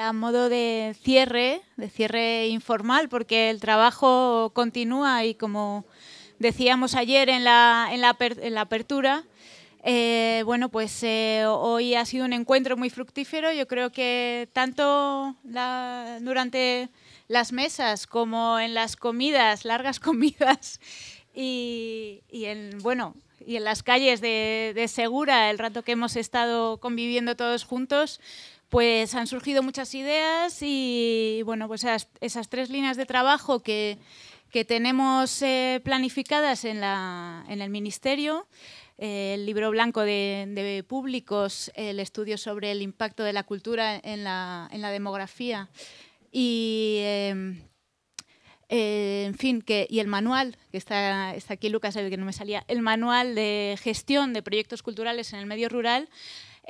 A modo de cierre, de cierre informal, porque el trabajo continúa y como decíamos ayer en la, en la, apertura, eh, bueno, pues eh, hoy ha sido un encuentro muy fructífero. Yo creo que tanto durante las mesas como en las comidas, largas comidas, y, en, bueno, y en las calles de Segura, el rato que hemos estado conviviendo todos juntos, pues han surgido muchas ideas y bueno, pues esas, tres líneas de trabajo que, tenemos eh, planificadas en, el Ministerio, eh, el libro blanco de, públicos, el estudio sobre el impacto de la cultura en la, demografía y, em, eh, en fin, que, y el manual, que está, está aquí Lucas, el que no me salía, el manual de gestión de proyectos culturales en el medio rural,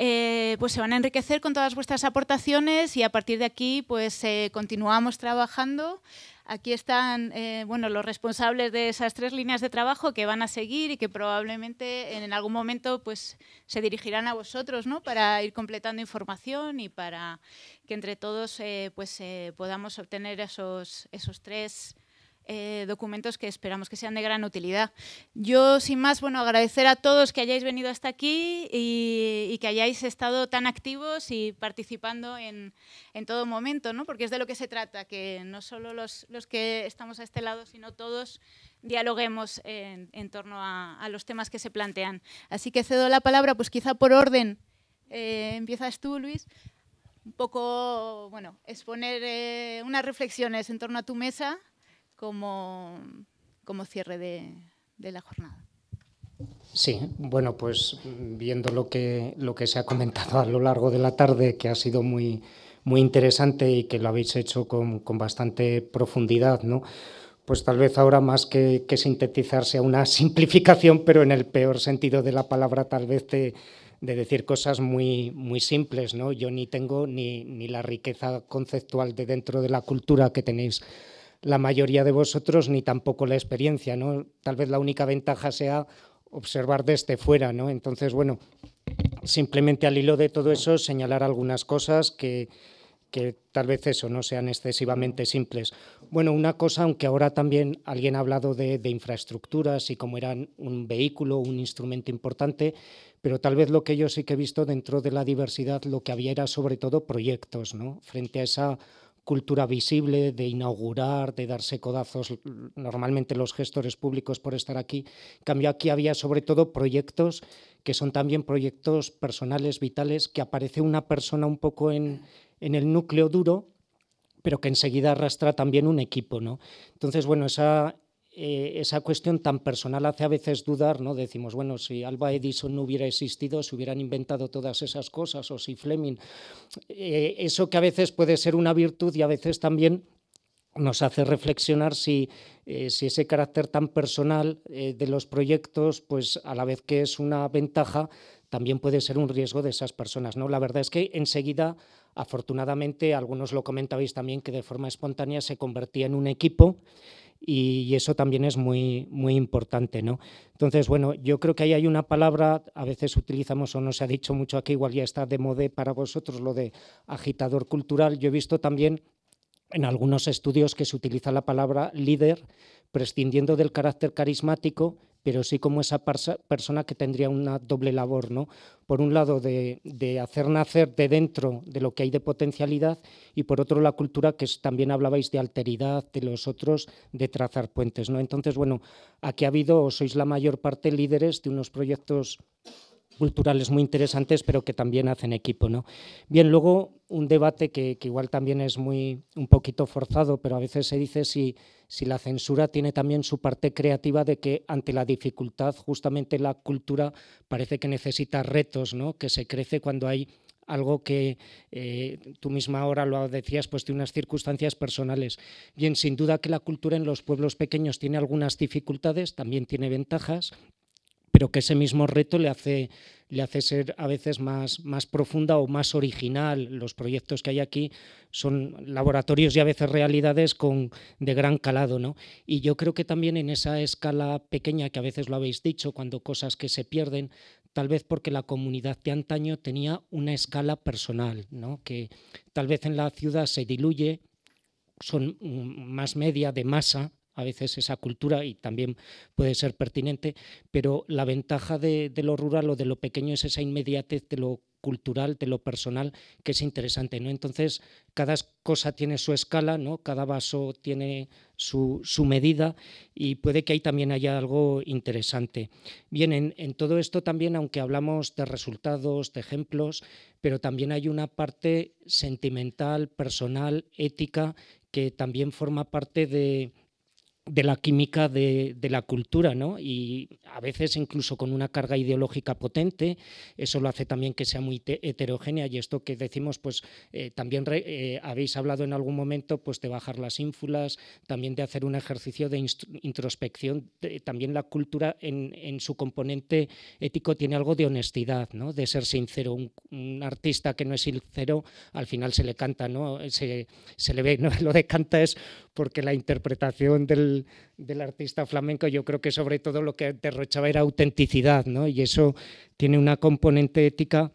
eh, pues se van a enriquecer con todas vuestras aportaciones y a partir de aquí pues eh, continuamos trabajando. Aquí están eh, bueno, los responsables de esas tres líneas de trabajo que van a seguir y que probablemente en algún momento pues, se dirigirán a vosotros ¿no? para ir completando información y para que entre todos pues, podamos obtener esos, esos tres eh, documentos que esperamos que sean de gran utilidad. Yo, sin más, bueno, agradecer a todos que hayáis venido hasta aquí y, que hayáis estado tan activos y participando en, en, todo momento, ¿no? porque es de lo que se trata, que no solo los, los que estamos a este lado, sino todos dialoguemos en, en torno a, los temas que se plantean. Así que cedo la palabra, pues quizá por orden. Eh, empiezas tú, Luis un poco, bueno, exponer eh, unas reflexiones en torno a tu mesa como, como cierre de, de la jornada. Sí, bueno, pues viendo lo que, lo que se ha comentado a lo largo de la tarde, que ha sido muy, muy interesante y que lo habéis hecho con, con bastante profundidad, ¿no? Pues tal vez ahora más que, que sintetizar sea una simplificación, pero en el peor sentido de la palabra, tal vez de, de decir cosas muy, muy simples, ¿no? Yo ni tengo ni, ni la riqueza conceptual de dentro de la cultura que tenéis la mayoría de vosotros ni tampoco la experiencia, ¿no? Tal vez la única ventaja sea observar desde fuera, ¿no? Entonces, bueno, simplemente al hilo de todo eso señalar algunas cosas que, que tal vez eso no sean excesivamente simples. Bueno, una cosa, aunque ahora también alguien ha hablado de, infraestructuras y cómo eran un vehículo, un instrumento importante, pero tal vez lo que yo sí que he visto dentro de la diversidad, lo que había era sobre todo proyectos, ¿no? Frente a esa cultura visible, de inaugurar, de darse codazos normalmente los gestores públicos por estar aquí. cambio, aquí había sobre todo proyectos que son también proyectos personales, vitales, que aparece una persona un poco en, en el núcleo duro, pero que enseguida arrastra también un equipo. ¿no? Entonces, bueno, esa, eh, esa cuestión tan personal hace a veces dudar, ¿no? Decimos, bueno, si Alba Edison no hubiera existido, si hubieran inventado todas esas cosas, o si Fleming. Eh, eso que a veces puede ser una virtud y a veces también nos hace reflexionar si, eh, ese carácter tan personal de los proyectos, pues a la vez que es una ventaja, también puede ser un riesgo de esas personas. ¿no? La verdad es que enseguida, afortunadamente, algunos lo comentabais también, que de forma espontánea se convertía en un equipo y, eso también es muy, muy importante. ¿no? Entonces, bueno, yo creo que ahí hay una palabra, a veces utilizamos o no se ha dicho mucho aquí, igual ya está de moda para vosotros lo de agitador cultural. Yo he visto también en algunos estudios que se utiliza la palabra líder prescindiendo del carácter carismático pero sí como esa persona que tendría una doble labor, ¿no? Por un lado, de, hacer nacer de dentro de lo que hay de potencialidad y por otro la cultura, que también hablabais de alteridad, de los otros, de trazar puentes, ¿no? Entonces, bueno, aquí ha habido, o sois la mayor parte líderes de unos proyectos culturales muy interesantes, pero que también hacen equipo. ¿no? Bien, luego un debate que, igual también es muy un poquito forzado, pero a veces se dice si, si la censura tiene también su parte creativa de que ante la dificultad justamente la cultura parece que necesita retos, ¿no? que se crece cuando hay algo que eh, tú misma ahora lo decías, pues de unas circunstancias personales. Bien, sin duda que la cultura en los pueblos pequeños tiene algunas dificultades, también tiene ventajas, pero que ese mismo reto le hace, le hace ser a veces más, más profunda o más original. Los proyectos que hay aquí son laboratorios y a veces realidades con, de gran calado. Y yo creo que también en esa escala pequeña, que a veces lo habéis dicho, cuando cosas que se pierden, tal vez porque la comunidad de antaño tenía una escala personal, ¿no? que tal vez en la ciudad se diluye, son mm, más media, de masa, a veces esa cultura y también puede ser pertinente, pero la ventaja de, lo rural o de lo pequeño es esa inmediatez de lo cultural, de lo personal, que es interesante, ¿no? Entonces, cada cosa tiene su escala, ¿no? Cada vaso tiene su, medida y puede que ahí también haya algo interesante. Bien, en, todo esto también, aunque hablamos de resultados, de ejemplos, pero también hay una parte sentimental, personal, ética, que también forma parte de, de la química de, la cultura, ¿no? Y a veces incluso con una carga ideológica potente, eso lo hace también que sea muy heterogénea y esto que decimos, pues eh, también eh, habéis hablado en algún momento pues de bajar las ínfulas, también de hacer un ejercicio de introspección, eh, también la cultura en, su componente ético tiene algo de honestidad, ¿no? De ser sincero, un, artista que no es sincero, al final se le canta, ¿no? Se, se le ve, ¿no? lo de canta es porque la interpretación del del, artista flamenco, yo creo que sobre todo lo que derrochaba era autenticidad, ¿no? Y eso tiene una componente ética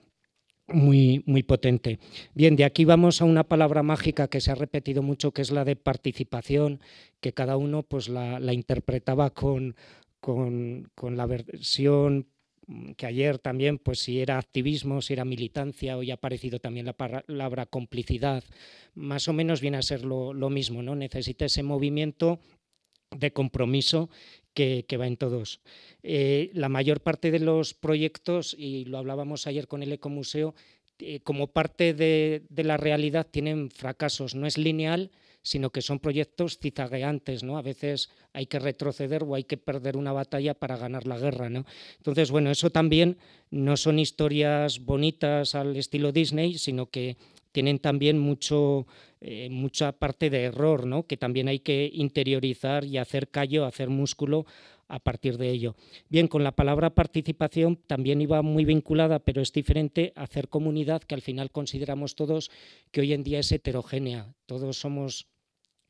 muy, muy potente. Bien, de aquí vamos a una palabra mágica que se ha repetido mucho, que es la de participación, que cada uno pues la, interpretaba con, con, la versión que ayer también, pues si era activismo, si era militancia, hoy ha aparecido también la palabra complicidad, más o menos viene a ser lo, lo mismo, ¿no? Necesita ese movimiento de compromiso que, va en todos. Eh, la mayor parte de los proyectos, y lo hablábamos ayer con el Ecomuseo, eh, como parte de, la realidad tienen fracasos. No es lineal, sino que son proyectos cizagueantes, ¿no? A veces hay que retroceder o hay que perder una batalla para ganar la guerra. ¿no? Entonces, bueno, eso también no son historias bonitas al estilo Disney, sino que tienen también mucho, eh, mucha parte de error, ¿no? que también hay que interiorizar y hacer callo, hacer músculo a partir de ello. Bien, con la palabra participación también iba muy vinculada, pero es diferente hacer comunidad, que al final consideramos todos que hoy en día es heterogénea. Todos somos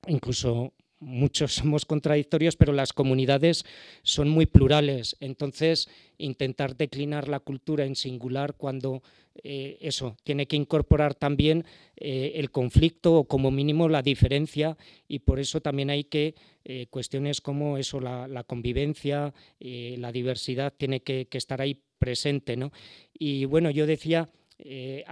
incluso muchos somos contradictorios, pero las comunidades son muy plurales. Entonces, intentar declinar la cultura en singular cuando eh, eso tiene que incorporar también eh, el conflicto o como mínimo la diferencia y por eso también hay que eh, cuestiones como eso, la, convivencia, la diversidad tiene que, estar ahí presente. Y bueno, yo decía eh,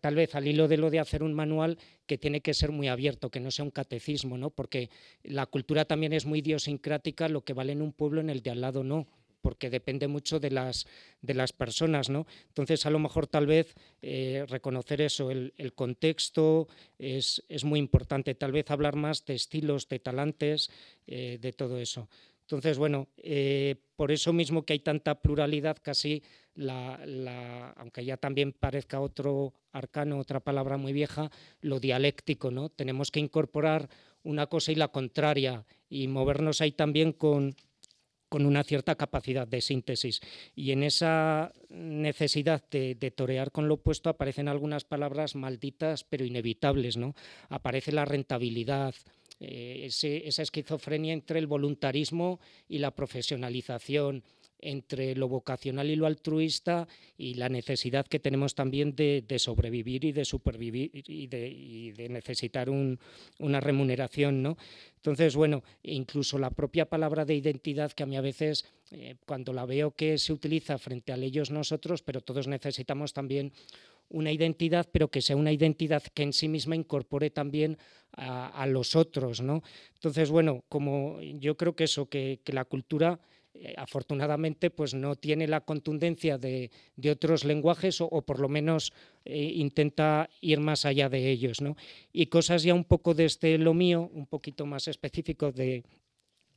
tal vez al hilo de lo de hacer un manual que tiene que ser muy abierto, que no sea un catecismo, ¿no? porque la cultura también es muy idiosincrática, lo que vale en un pueblo en el de al lado no porque depende mucho de las, personas, ¿no? Entonces, a lo mejor tal vez eh, reconocer eso, el, contexto es, muy importante, tal vez hablar más de estilos, de talantes, eh, de todo eso. Entonces, bueno, eh, por eso mismo que hay tanta pluralidad, casi la, aunque ya también parezca otro arcano, otra palabra muy vieja, lo dialéctico, ¿no? Tenemos que incorporar una cosa y la contraria y movernos ahí también con, con una cierta capacidad de síntesis. Y en esa necesidad de, de, torear con lo opuesto aparecen algunas palabras malditas pero inevitables, ¿no? Aparece la rentabilidad, eh, esa esquizofrenia entre el voluntarismo y la profesionalización, entre lo vocacional y lo altruista y la necesidad que tenemos también de, sobrevivir y de supervivir y de, necesitar una remuneración, ¿no? Entonces, bueno, incluso la propia palabra de identidad que a mí a veces eh, cuando la veo que se utiliza frente a ellos nosotros, pero todos necesitamos también una identidad, pero que sea una identidad que en sí misma incorpore también a, los otros, ¿no? Entonces, bueno, como yo creo que eso, que, la cultura eh, afortunadamente pues no tiene la contundencia de, otros lenguajes o, por lo menos eh, intenta ir más allá de ellos. ¿no? Y cosas ya un poco desde lo mío, un poquito más específico de,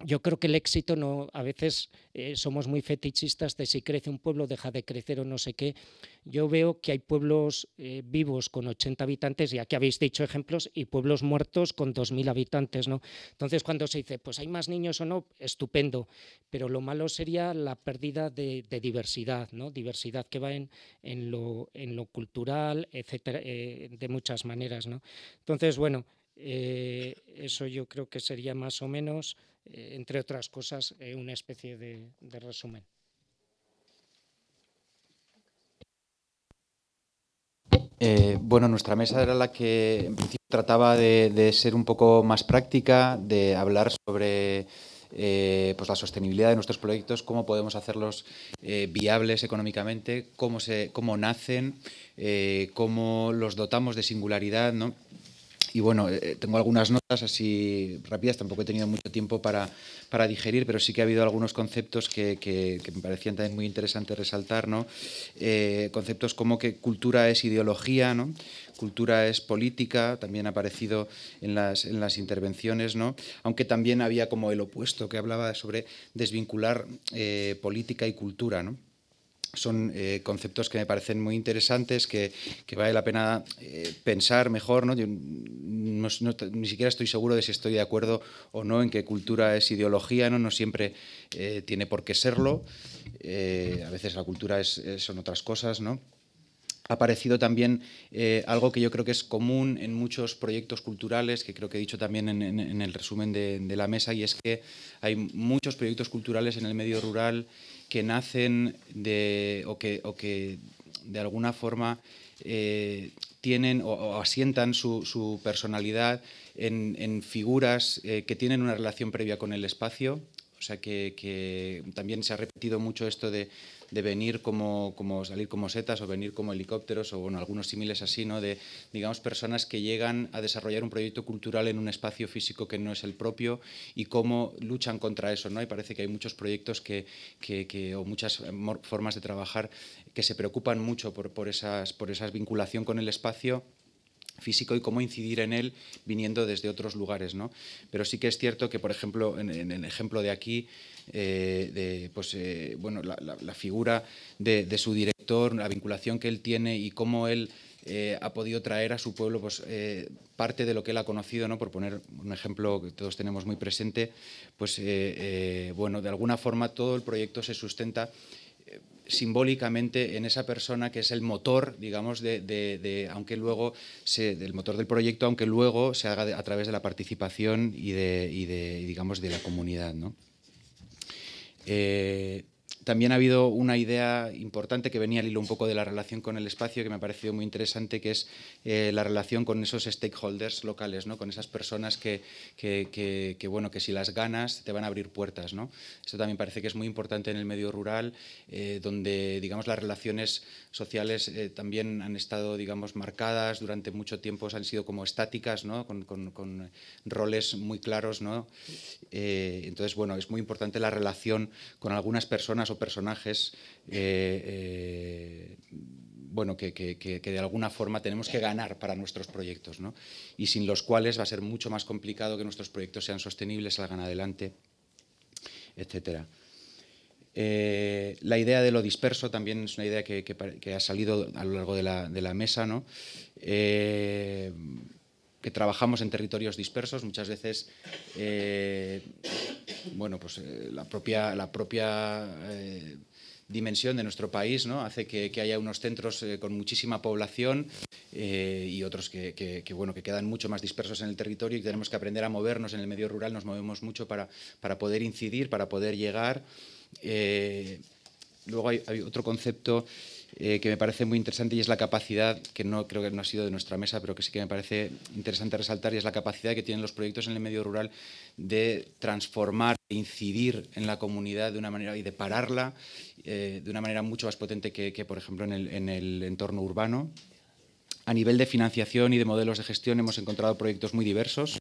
yo creo que el éxito no, a veces eh, somos muy fetichistas de si crece un pueblo, deja de crecer o no sé qué. Yo veo que hay pueblos eh, vivos con 80 habitantes, y aquí habéis dicho ejemplos, y pueblos muertos con 2.000 habitantes, ¿no? Entonces, cuando se dice, pues hay más niños o no, estupendo, pero lo malo sería la pérdida de, diversidad, ¿no? Diversidad que va en, lo, cultural, etcétera, eh, de muchas maneras, ¿no? Entonces, bueno, eso yo creo que sería más o menos. Eh, entre otras cosas, eh, una especie de, resumen. Eh, bueno, nuestra mesa era la que trataba de, ser un poco más práctica, de hablar sobre pues la sostenibilidad de nuestros proyectos, cómo podemos hacerlos viables económicamente, cómo, se, cómo nacen, cómo los dotamos de singularidad, ¿no? Y bueno, eh, eh, tengo algunas notas así rápidas, tampoco he tenido mucho tiempo para, digerir, pero sí que ha habido algunos conceptos que, me parecían también muy interesantes resaltar, ¿no? Eh, conceptos como que cultura es ideología, ¿no? Cultura es política, también ha aparecido en las, intervenciones, ¿no? Aunque también había como el opuesto que hablaba sobre desvincular política y cultura, ¿no? son eh, conceptos que me parecen muy interesantes, que, vale la pena eh, pensar mejor. ¿no? ni siquiera estoy seguro de si estoy de acuerdo o no en que cultura es ideología, no, no siempre eh, tiene por qué serlo. a veces la cultura es, son otras cosas, ¿no? ha aparecido también algo que yo creo que es común en muchos proyectos culturales, que creo que he dicho también en, el resumen de, de, la mesa, y es que hay muchos proyectos culturales en el medio rural que nacen de, o, que, o que de alguna forma eh, tienen o, asientan su, personalidad en, figuras eh, que tienen una relación previa con el espacio. O sea que también se ha repetido mucho esto de, de venir como, como salir como setas o venir como helicópteros o bueno, algunos símiles así, ¿no? de digamos personas que llegan a desarrollar un proyecto cultural en un espacio físico que no es el propio y cómo luchan contra eso. ¿no? Y parece que hay muchos proyectos que, que, o muchas eh, formas de trabajar que se preocupan mucho por, esas, por esa vinculación con el espacio físico y cómo incidir en él viniendo desde otros lugares. ¿no? Pero sí que es cierto que, por ejemplo, en el ejemplo de aquí, eh, de pues, eh, bueno, la, figura de, su director, la vinculación que él tiene y cómo él eh, ha podido traer a su pueblo pues, parte de lo que él ha conocido, por poner un ejemplo que todos tenemos muy presente, pues bueno, de alguna forma todo el proyecto se sustenta simbólicamente en esa persona que es el motor, digamos, de, aunque luego del motor del proyecto, aunque luego se haga a través de la participación y de, digamos, de la comunidad, eh, también ha habido una idea importante que venía al hilo un poco de la relación con el espacio que me ha parecido muy interesante, que es eh, la relación con esos stakeholders locales, ¿no? con esas personas que, bueno, que si las ganas te van a abrir puertas. ¿no? Esto también parece que es muy importante en el medio rural, eh, donde digamos, las relaciones sociales eh, también han estado digamos, marcadas durante mucho tiempo, han sido como estáticas, ¿no? con, roles muy claros. ¿no? entonces, bueno, es muy importante la relación con algunas personas personajes eh, eh, bueno, que, que, de alguna forma tenemos que ganar para nuestros proyectos ¿no? y sin los cuales va a ser mucho más complicado que nuestros proyectos sean sostenibles, salgan adelante, etcétera. Eh, la idea de lo disperso también es una idea que, ha salido a lo largo de la, mesa. ¿no? que trabajamos en territorios dispersos, muchas veces eh, bueno, pues, eh, la propia, la propia eh, dimensión de nuestro país ¿no? hace que, haya unos centros con muchísima población y otros que, bueno, que quedan mucho más dispersos en el territorio y tenemos que aprender a movernos en el medio rural, nos movemos mucho para, para poder incidir, para poder llegar. luego hay otro concepto eh, que me parece muy interesante y es la capacidad, que no creo que no ha sido de nuestra mesa, pero que sí que me parece interesante resaltar, y es la capacidad que tienen los proyectos en el medio rural de transformar, de incidir en la comunidad de una manera y de pararla eh, de una manera mucho más potente que, por ejemplo, en el, en el entorno urbano. A nivel de financiación y de modelos de gestión hemos encontrado proyectos muy diversos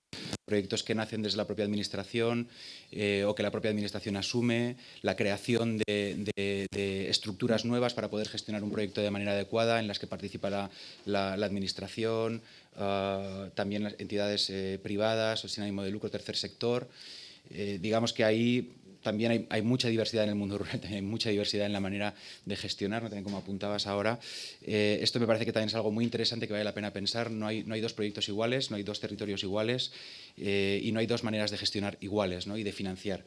proyectos que nacen desde la propia administración eh, o que la propia administración asume, la creación de, estructuras nuevas para poder gestionar un proyecto de manera adecuada en las que participa la, administración, ah, también las entidades eh, privadas o sin ánimo de lucro, tercer sector. Eh, digamos que ahí también hay, mucha diversidad en el mundo rural, hay mucha diversidad en la manera de gestionar, ¿no? también como apuntabas ahora. Eh, esto me parece que también es algo muy interesante que vale la pena pensar. No hay, no hay dos proyectos iguales, no hay dos territorios iguales eh, y no hay dos maneras de gestionar iguales ¿no? y de financiar.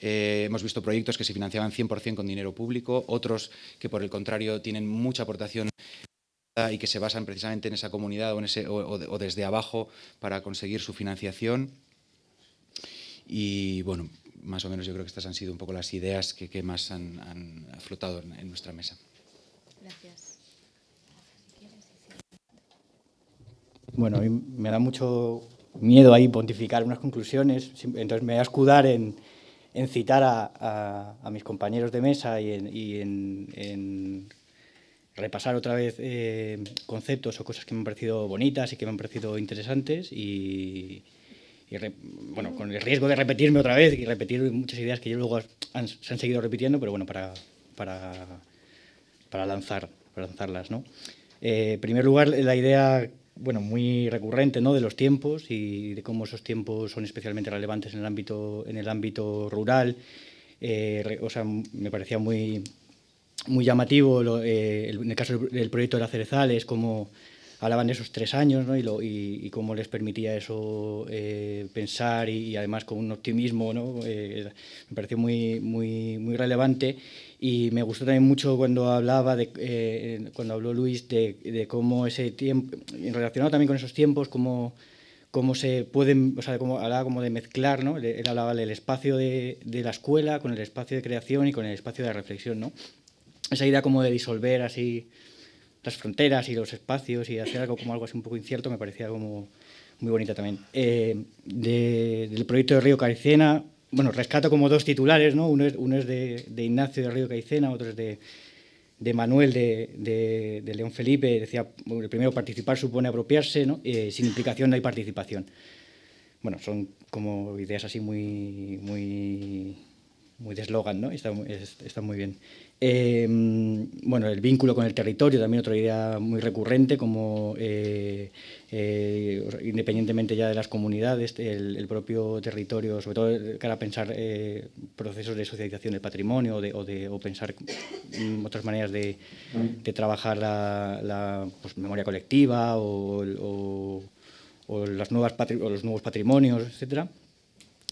Eh, hemos visto proyectos que se financiaban 100% con dinero público, otros que por el contrario tienen mucha aportación y que se basan precisamente en esa comunidad o, o desde abajo para conseguir su financiación. Y bueno, más o menos yo creo que estas han sido un poco las ideas que, más han, flotado en, nuestra mesa. Gracias. Bueno, me da mucho miedo ahí pontificar unas conclusiones, entonces me voy a escudar en, citar a, mis compañeros de mesa y en, repasar otra vez eh, conceptos o cosas que me han parecido bonitas y que me han parecido interesantes y, y bueno, con el riesgo de repetirme otra vez y repetir muchas ideas que yo luego se han seguido repitiendo, pero bueno, para, para, para lanzar, lanzarlas, ¿no? Eh, en primer lugar, la idea, bueno, muy recurrente, ¿no?, de los tiempos y de cómo esos tiempos son especialmente relevantes en el ámbito, en el ámbito rural. Eh, o sea, me parecía muy, muy llamativo eh, en el caso del proyecto de la Cerezal, es como hablaban de esos tres años ¿no? y, cómo les permitía eso eh, pensar y, además con un optimismo, ¿no? Eh, me pareció muy, muy, muy relevante y me gustó también mucho cuando hablaba de, eh, cuando habló Luis de, cómo ese tiempo, relacionado también con esos tiempos, cómo cómo se pueden, o sea, como, hablaba como de mezclar, ¿no? Él hablaba del espacio de, la escuela con el espacio de creación y con el espacio de reflexión, ¿no? Esa idea como de disolver así las fronteras y los espacios y hacer algo como algo así un poco incierto me parecía como muy bonita también. Eh, del proyecto de Río Caicena, bueno, rescato como dos titulares, ¿no? Uno es, de, Ignacio de Río Caicena, otro es de, Manuel de, León Felipe. Decía, el primero, participar supone apropiarse, ¿no? Eh, sin implicación no hay participación. Bueno, son como ideas así muy, muy muy de eslogan, ¿no? Está, muy bien. Em, bueno, el vínculo con el territorio, también otra idea muy recurrente, como eh, eh, independientemente ya de las comunidades, el, propio territorio, sobre todo cara eh, pensar procesos de socialización del patrimonio o, de, pensar mm, otras maneras de, trabajar la, pues, memoria colectiva o, las nuevas los nuevos patrimonios, etcétera.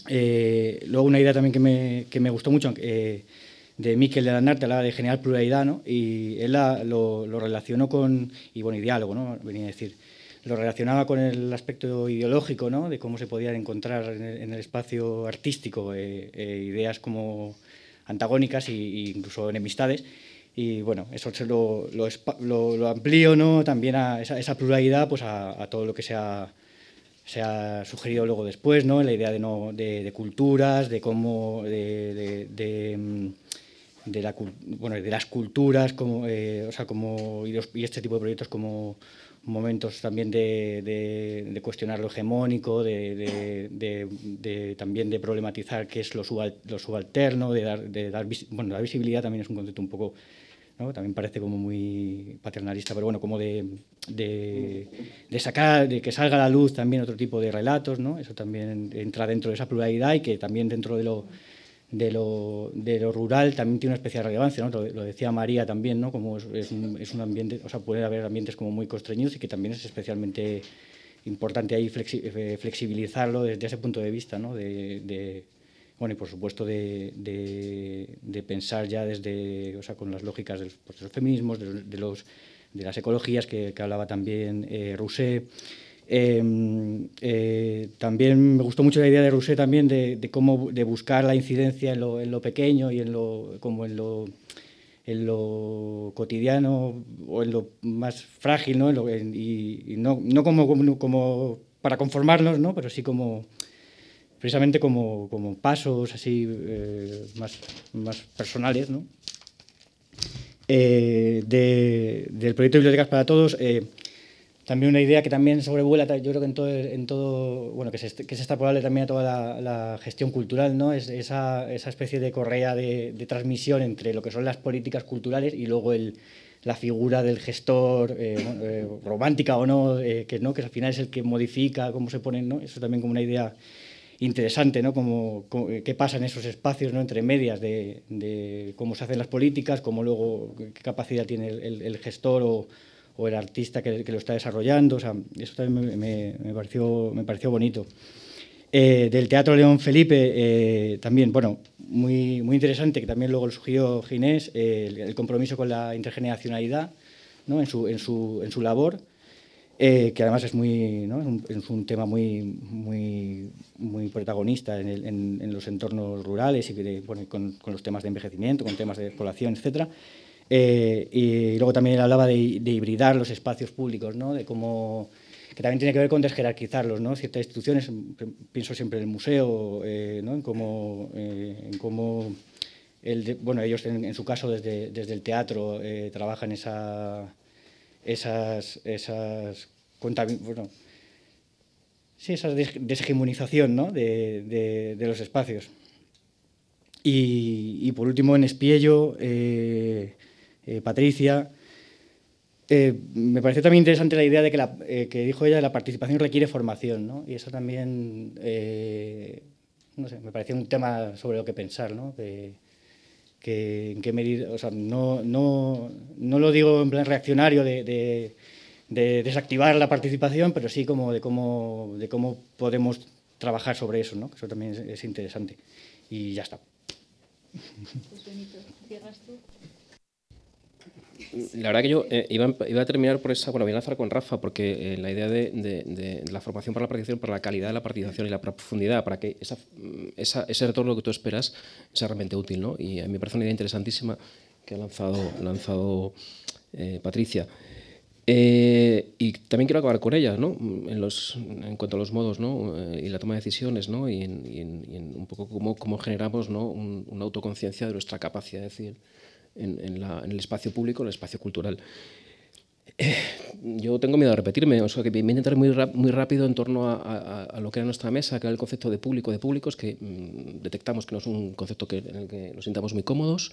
Eh, luego una idea también que me, gustó mucho eh, de Miquel de Landarte, la de generar pluralidad, ¿no? Y él la, lo, relacionó con, y bueno, y diálogo, ¿no? Venía a decir, lo relacionaba con el aspecto ideológico, ¿no? De cómo se podían encontrar en el, espacio artístico eh, ideas como antagónicas e, incluso enemistades y bueno, eso lo, amplío ¿no? también a esa, pluralidad pues a, a, todo lo que sea se ha sugerido luego después, ¿no? La idea de, no, de, culturas, de cómo, de, mm, las culturas, como, eh, o sea, como, y, este tipo de proyectos como momentos también de, cuestionar lo hegemónico, de, también de problematizar qué es lo, subalterno, de dar, la visibilidad también es un concepto un poco también parece como muy paternalista, pero bueno, como de, sacar, de que salga a la luz también otro tipo de relatos, ¿no? Eso también entra dentro de esa pluralidad y que también dentro de lo, de lo, rural también tiene una especial relevancia, ¿no? Lo, decía María también, ¿no? Como es, un, ambiente, o sea, puede haber ambientes como muy constreñidos y que también es especialmente importante ahí eh, flexibilizarlo desde ese punto de vista, ¿no? de bueno, y por supuesto de, pensar ya desde, o sea, con las lógicas pues, de los, de feminismos, de, los, de las ecologías que, hablaba también eh, Rousset. Em, eh, también me gustó mucho la idea de Rousset también de, cómo de buscar la incidencia en lo, pequeño y en lo como en lo en lo cotidiano o en lo más frágil, ¿no? y, no, no como, como, para conformarnos, ¿no? Pero sí como precisamente como, como pasos así eh, más, más, personales, ¿no? Eh, del proyecto Bibliotecas para Todos, eh, también una idea que también sobrevuela, yo creo que en todo, en todo bueno, que se, que está probable también a toda la, gestión cultural, ¿no? Es, esa, esa, especie de correa de, transmisión entre lo que son las políticas culturales y luego el, la figura del gestor, romántica o no, que no, que al final es el que modifica cómo se ponen, ¿no? Eso también como una idea interesante, ¿no? Como, eh, qué pasa en esos espacios, ¿no? Entre medias de, cómo se hacen las políticas, cómo luego, qué capacidad tiene el, gestor o, el artista que, lo está desarrollando. O sea, eso también me, pareció, me pareció bonito. Eh, del Teatro León Felipe, eh, también, bueno, muy, muy interesante, que también luego lo sugirió Ginés, el, el, compromiso con la intergeneracionalidad ¿no? en, su, en, su, en su labor. Eh, que además es muy es, un, tema muy muy, muy protagonista en, los entornos rurales y con, los temas de envejecimiento, con temas de población, etcétera. Eh, y luego también hablaba de, hibridar los espacios públicos, ¿no? de cómo que también tiene que ver con desjerarquizarlos, ¿no? Ciertas instituciones, pienso siempre en el museo, eh, ¿no? En cómo, en cómo el bueno, ellos en, su caso desde, desde el teatro trabajan esa, esas, esas esa deshegemonización de, los espacios. Y, por último, en Espiello, eh, eh, Patricia, eh, me pareció también interesante la idea de que, la, que dijo ella, la participación requiere formación, ¿no? y eso también, me pareció un tema sobre lo que pensar, ¿no? en qué medida, no, lo digo en plan reaccionario de, desactivar la participación, pero sí como de cómo, de cómo podemos trabajar sobre eso, ¿no? Eso también es, interesante. Y ya está. Pues la verdad que yo eh, iba, iba, a terminar por esa, bueno, voy a lanzar con Rafa, porque eh, la idea de, de, la formación para la participación, para la calidad de la participación y la profundidad, para que mm, ese retorno que tú esperas sea realmente útil, ¿no? Y a mí me parece una idea interesantísima que ha lanzado, lanzado eh, Patricia. y también quiero acabar con ella, ¿no? Mm, en, los, en cuanto a los modos, ¿no? y la toma de decisiones, ¿no? Y en, un poco cómo, cómo generamos, ¿no? una autoconciencia de nuestra capacidad de decir, en, el espacio público, en el espacio cultural. Eh, yo tengo miedo a repetirme, o sea, que voy a entrar muy, muy rápido en torno a, lo que era nuestra mesa, que era el concepto de público de públicos, que mm, detectamos que no es un concepto que, en el que nos sintamos muy cómodos,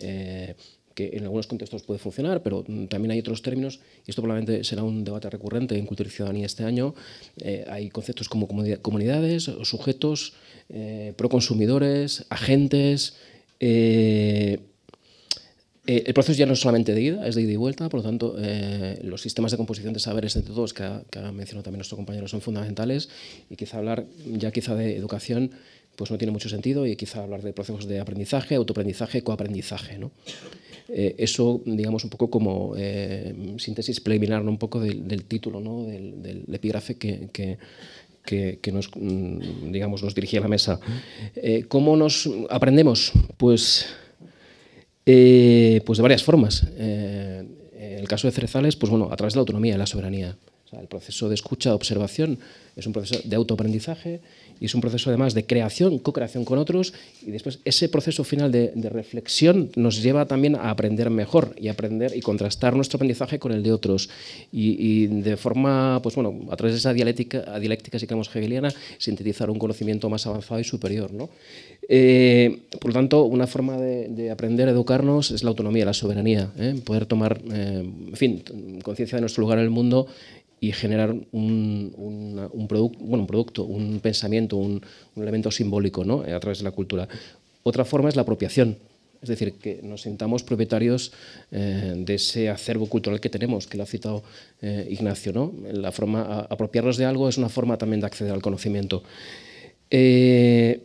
eh, que en algunos contextos puede funcionar, pero mm, también hay otros términos, y esto probablemente será un debate recurrente en Cultura y Ciudadanía este año, eh, hay conceptos como comunidades, sujetos, proconsumidores, agentes... Eh, el proceso ya no es solamente de ida, es de ida y vuelta, por lo tanto, eh, los sistemas de composición de saberes entre todos que ha, mencionado también nuestro compañero son fundamentales y quizá hablar ya quizá de educación pues no tiene mucho sentido y quizá hablar de procesos de aprendizaje, autoaprendizaje, coaprendizaje. ¿no? Eh, eso, digamos, un poco como síntesis preliminar un poco del, título, ¿no? del, epígrafe que, nos, mm, digamos, nos dirigía a la mesa. ¿Cómo nos aprendemos? Pues eh, pues de varias formas. Eh, en el caso de Cerezales, pues bueno, a través de la autonomía y la soberanía. el proceso de escucha, observación, es un proceso de autoaprendizaje y es un proceso además de creación, co-creación con otros y después ese proceso final de, reflexión nos lleva también a aprender mejor y aprender y contrastar nuestro aprendizaje con el de otros y, de forma, pues bueno, a través de esa dialéctica, dialéctica queremos hegeliana, sintetizar un conocimiento más avanzado y superior, ¿no? Eh, por lo tanto, una forma de, aprender educarnos es la autonomía, la soberanía, ¿eh? poder tomar, eh, en fin, conciencia de nuestro lugar en el mundo y generar un, producto, un pensamiento, un, elemento simbólico ¿no? a través de la cultura. Otra forma es la apropiación, es decir, que nos sintamos propietarios eh, de ese acervo cultural que tenemos, que lo ha citado eh, Ignacio. La forma, apropiarnos de algo es una forma también de acceder al conocimiento. Eh,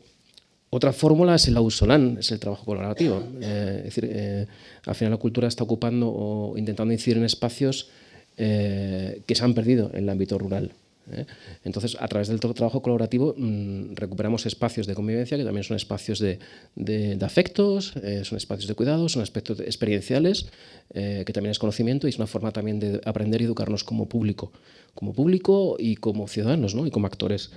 otra fórmula es el ausolán, es el trabajo colaborativo. es decir, al final la cultura está ocupando o intentando incidir en espacios eh, que se han perdido en el ámbito rural. ¿eh? Entonces, a través del trabajo colaborativo mm, recuperamos espacios de convivencia que también son espacios de, afectos, eh, son espacios de cuidado, son aspectos experienciales, que también es conocimiento y es una forma también de aprender y educarnos como público, como público y como ciudadanos y como actores.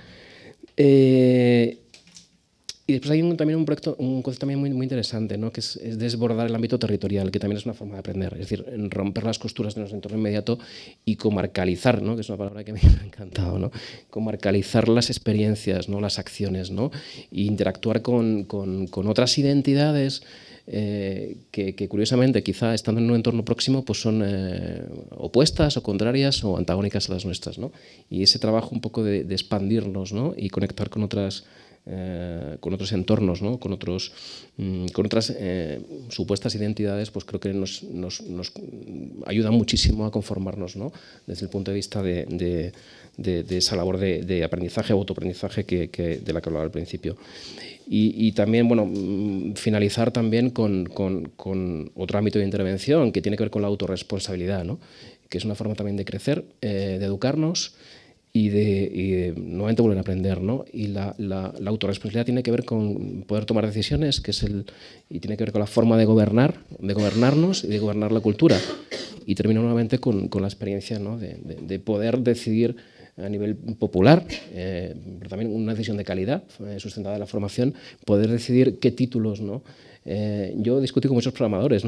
Y después hay un, también un, proyecto, un concepto también muy, muy interesante, ¿no? que es, desbordar el ámbito territorial, que también es una forma de aprender, es decir, romper las costuras de nuestro entorno inmediato y comarcalizar, ¿no? que es una palabra que me ha encantado, ¿no? comarcalizar las experiencias, ¿no? las acciones, ¿no? E interactuar con, con, otras identidades. Eh, que, curiosamente quizá estando en un entorno próximo pues son eh, opuestas o contrarias o antagónicas a las nuestras. ¿no? Y ese trabajo un poco de, de expandirnos ¿no? y conectar con otras, eh, con otros entornos, ¿no? con, otros, mm, con otras eh, supuestas identidades, pues creo que nos, ayuda muchísimo a conformarnos ¿no? desde el punto de vista de, esa labor de, aprendizaje o autoaprendizaje que, de la que hablaba al principio. Y, también, bueno, mm, finalizar también con, otro ámbito de intervención que tiene que ver con la autorresponsabilidad, ¿no? que es una forma también de crecer, eh, de educarnos y de, nuevamente vuelven a aprender, ¿no? Y la, la, autorresponsabilidad tiene que ver con poder tomar decisiones, que es el y tiene que ver con la forma de gobernar, de gobernarnos y de gobernar la cultura. Y termino nuevamente con, con la experiencia ¿no? de, de, poder decidir a nivel popular, eh, pero también una decisión de calidad, eh, sustentada en la formación, poder decidir qué títulos, ¿no? Eh, yo discutí con muchos programadores,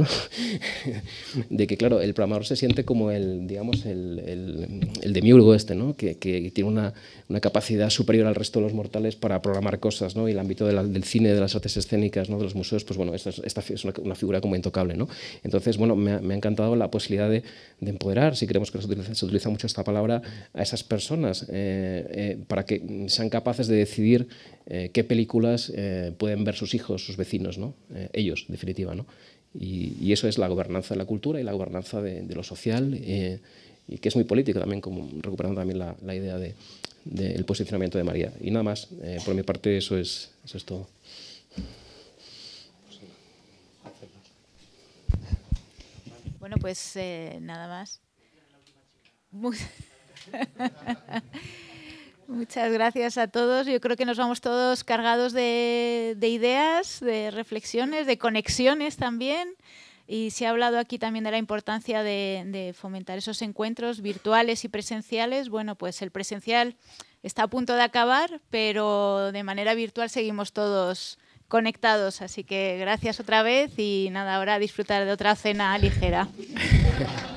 de que, claro, el programador se siente como el, digamos, el, el, demiurgo este, ¿no? Que, tiene una, una, capacidad superior al resto de los mortales para programar cosas, ¿no? Y el ámbito del cine, de las artes escénicas, ¿no? De los museos, pues bueno, esta es, una, figura como intocable, ¿no? Entonces, bueno, me, ha encantado la posibilidad de, empoderar, si queremos que se utiliza, mucho esta palabra, a esas personas eh, eh, para que sean capaces de decidir qué películas pueden ver sus hijos, sus vecinos, ¿no? ellos, definitiva. ¿no? Y, eso es la gobernanza de la cultura y la gobernanza de, lo social, eh, y que es muy política también, como recuperando también la, idea del de, posicionamiento de María. Y nada más, eh, por mi parte, eso es, eso es todo. Bueno, pues eh, nada más. Muchas gracias a todos. Yo creo que nos vamos todos cargados de, ideas, de reflexiones, de conexiones también. Y se ha hablado aquí también de la importancia de, de, fomentar esos encuentros virtuales y presenciales. Bueno, pues el presencial está a punto de acabar, pero de manera virtual seguimos todos conectados. Así que gracias otra vez y nada, ahora a disfrutar de otra cena ligera.